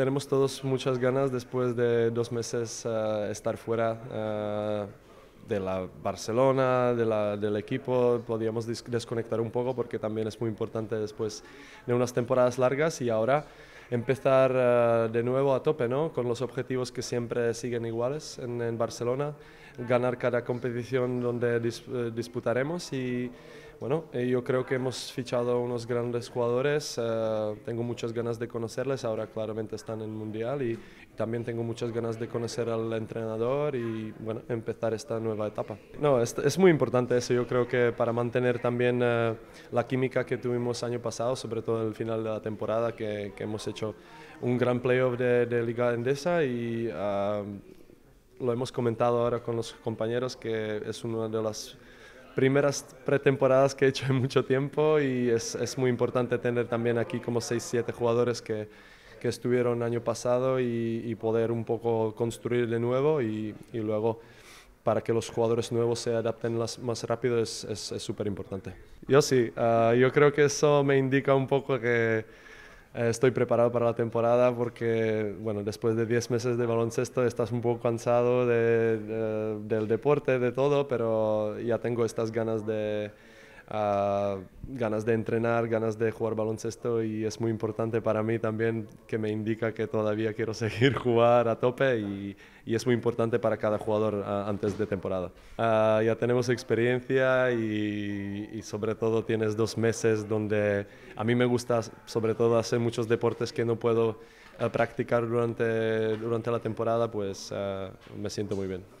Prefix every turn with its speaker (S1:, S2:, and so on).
S1: tenemos todos muchas ganas después de dos meses eh, estar fuera eh, de la Barcelona, de la, del equipo. Podíamos desconectar un poco porque también es muy importante después de unas temporadas largas y ahora empezar eh, de nuevo a tope, ¿no? Con los objetivos que siempre siguen iguales en, Barcelona, ganar cada competición donde disputaremos y bueno, eh, yo creo que hemos fichado unos grandes jugadores, eh, tengo muchas ganas de conocerles, ahora claramente están en el Mundial y también tengo muchas ganas de conocer al entrenador y bueno, empezar esta nueva etapa. No, es, muy importante eso, yo creo que para mantener también eh, la química que tuvimos año pasado, sobre todo en el final de la temporada, que, hemos hecho un gran playoff de, Liga Endesa y ah, lo hemos comentado ahora con los compañeros que es una de las primeras pretemporadas que he hecho en mucho tiempo y es, es muy importante tener también aquí como 6-7 jugadores que, que, estuvieron año pasado y, poder un poco construir de nuevo y, luego para que los jugadores nuevos se adapten las, más rápido es súper importante. Yo sí, ah, yo creo que eso me indica un poco que eh, estoy preparado para la temporada porque, bueno, después de 10 meses de baloncesto estás un poco cansado del deporte, de todo, pero ya tengo estas ganas de ganas de entrenar, ganas de jugar baloncesto y es muy importante para mí también que me indica que todavía quiero seguir jugar a tope y, y es muy importante para cada jugador antes de temporada. Ah, ya tenemos experiencia y, y, sobre todo tienes dos meses donde a mí me gusta sobre todo hacer muchos deportes que no puedo ah, practicar durante, durante la temporada, pues ah, me siento muy bien.